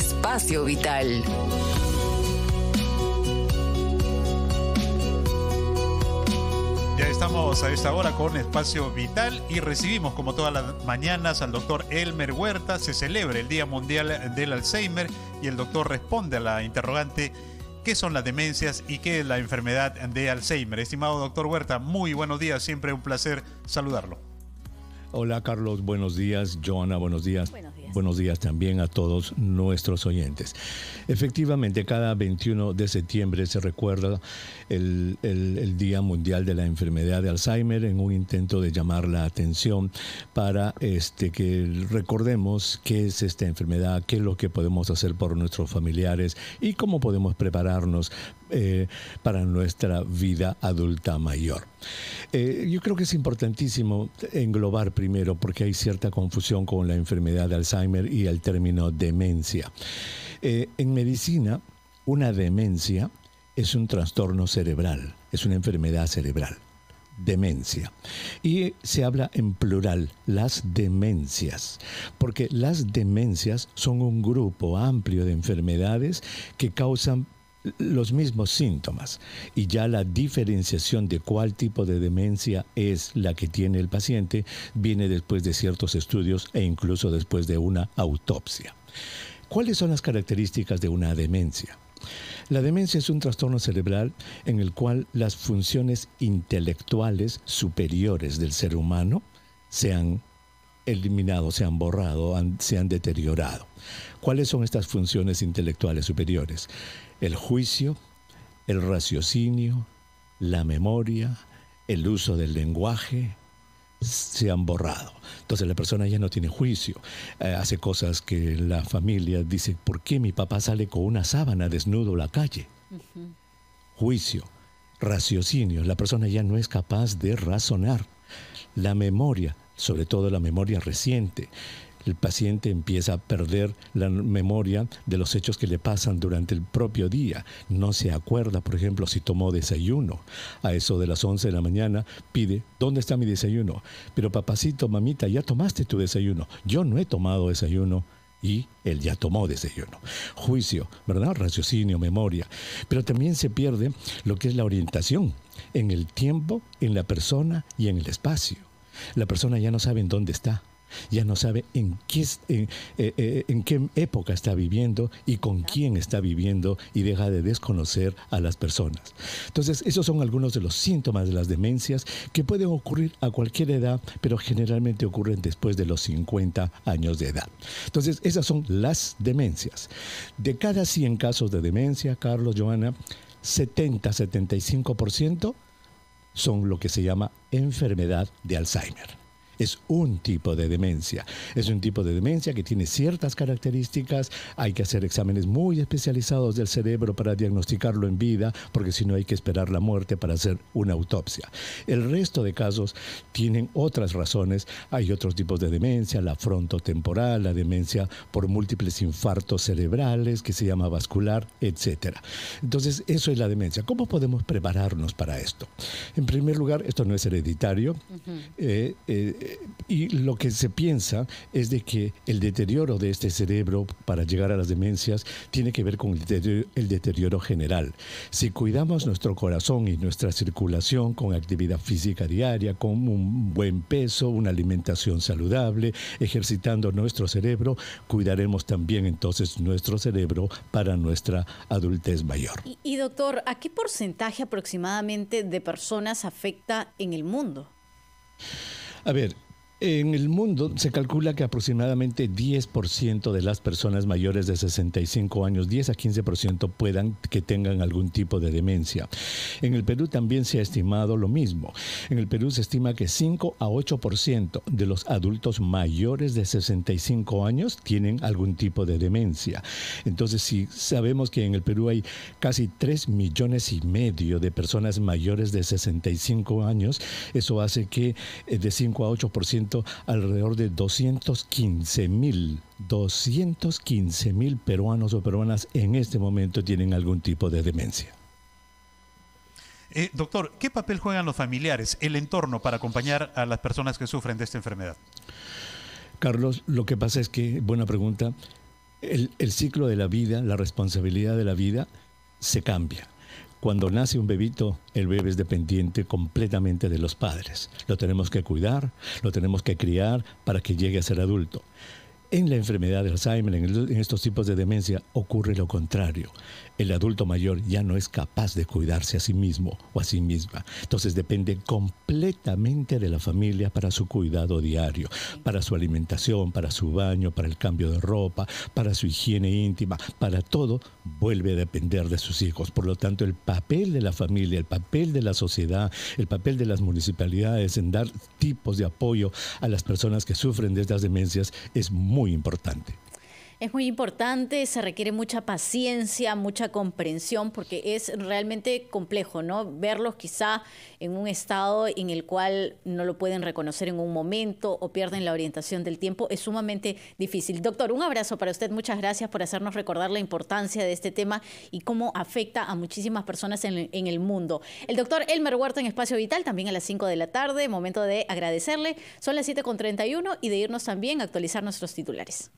Espacio Vital. Ya estamos a esta hora con Espacio Vital y recibimos como todas las mañanas al doctor Elmer Huerta. Se celebra el Día Mundial del Alzheimer y el doctor responde a la interrogante ¿Qué son las demencias y qué es la enfermedad de Alzheimer? Estimado doctor Huerta, muy buenos días, siempre un placer saludarlo. Hola Carlos, buenos días. Joana, buenos días. Buenos días también a todos nuestros oyentes. Efectivamente, cada 21 de septiembre se recuerda el, Día Mundial de la Enfermedad de Alzheimer en un intento de llamar la atención para este, que recordemos qué es esta enfermedad, qué es lo que podemos hacer por nuestros familiares y cómo podemos prepararnos eh, para nuestra vida adulta mayor. Eh, yo creo que es importantísimo englobar primero porque hay cierta confusión con la enfermedad de Alzheimer y el término demencia. Eh, en medicina, una demencia es un trastorno cerebral, es una enfermedad cerebral demencia. Y se habla en plural, las demencias, porque las demencias son un grupo amplio de enfermedades que causan los mismos síntomas y ya la diferenciación de cuál tipo de demencia es la que tiene el paciente viene después de ciertos estudios e incluso después de una autopsia. ¿Cuáles son las características de una demencia? La demencia es un trastorno cerebral en el cual las funciones intelectuales superiores del ser humano se han eliminado, se han borrado, se han deteriorado. ¿Cuáles son estas funciones intelectuales superiores? El juicio, el raciocinio, la memoria, el uso del lenguaje, se han borrado. Entonces la persona ya no tiene juicio, eh, hace cosas que la familia dice, ¿por qué mi papá sale con una sábana desnudo a la calle? Juicio, raciocinio, la persona ya no es capaz de razonar. La memoria, sobre todo la memoria reciente. El paciente empieza a perder la memoria de los hechos que le pasan durante el propio día. No se acuerda, por ejemplo, si tomó desayuno. A eso de las 11 de la mañana pide, ¿dónde está mi desayuno? Pero papacito, mamita, ya tomaste tu desayuno. Yo no he tomado desayuno y él ya tomó desayuno. Juicio, ¿verdad? Raciocinio, memoria. Pero también se pierde lo que es la orientación en el tiempo, en la persona y en el espacio. La persona ya no sabe en dónde está, ya no sabe en qué, eh, eh, eh, en, qué época está viviendo y con quién está viviendo y deja de desconocer a las personas. Entonces, esos son algunos de los síntomas de las demencias que pueden ocurrir a cualquier edad, pero generalmente ocurren después de los 50 años de edad. Entonces, esas son las demencias. De cada 100 casos de demencia, Carlos, Joana, 70-75% son lo que se llama enfermedad de Alzheimer es un tipo de demencia. Es un tipo de demencia que tiene ciertas características, hay que hacer exámenes muy especializados del cerebro para diagnosticarlo en vida, porque si no hay que esperar la muerte para hacer una autopsia. El resto de casos tienen otras razones, hay otros tipos de demencia, la frontotemporal, la demencia por múltiples infartos cerebrales, que se llama vascular, etc. Entonces, eso es la demencia. ¿Cómo podemos prepararnos para esto? En primer lugar, esto no es hereditario y lo que se piensa es de que el deterioro de este cerebro para llegar a las demencias tiene que ver con el deterioro, general. Si cuidamos nuestro corazón y nuestra circulación con actividad física diaria, con un buen peso, una alimentación saludable, ejercitando nuestro cerebro, cuidaremos también entonces nuestro cerebro para nuestra adultez mayor. Y, y doctor, ¿a qué porcentaje aproximadamente de personas afecta en el mundo? A ver, en el mundo se calcula que aproximadamente 10% de las personas mayores de 65 años, 10 a 15% puedan que tengan algún tipo de demencia. En el Perú también se ha estimado lo mismo. En el Perú se estima que 5 a 8% de los adultos mayores de 65 años tienen algún tipo de demencia. Entonces, si sabemos que en el Perú hay casi 3 millones y medio de personas mayores de 65 años, eso hace que eh, de 5 a 8% alrededor de 215 mil 215 mil peruanos o peruanas en este momento tienen algún tipo de demencia. Eh, doctor, ¿qué papel juegan los familiares, el entorno, para acompañar a las personas que sufren de esta enfermedad? Carlos, lo que pasa es que, buena pregunta, el ciclo de la vida, la responsabilidad de la vida, se cambia. Cuando nace un bebito, el bebé es dependiente completamente de los padres. Lo tenemos que cuidar, lo tenemos que criar para que llegue a ser adulto. En la enfermedad de Alzheimer, en, estos tipos de demencia, ocurre lo contrario. El adulto mayor ya no es capaz de cuidarse a sí mismo o a sí misma. Entonces depende completamente de la familia para su cuidado diario, para su alimentación, para su baño, para el cambio de ropa, para su higiene íntima, para todo, vuelve a depender de sus hijos. Por lo tanto, el papel de la familia, el papel de la sociedad, el papel de las municipalidades en dar tipos de apoyo a las personas que sufren de estas demencias es muy muy importante. Es muy importante, se requiere mucha paciencia, mucha comprensión, porque es realmente complejo, ¿no? Verlos quizá en un estado en el cual no lo pueden reconocer en un momento o pierden la orientación del tiempo es sumamente difícil. Doctor, un abrazo para usted, muchas gracias por hacernos recordar la importancia de este tema y cómo afecta a muchísimas personas en, en el mundo. El doctor Elmer Huerta en Espacio Vital, también a las 5 de la tarde, momento de agradecerle. Son las 7.31 y de irnos también a actualizar nuestros titulares.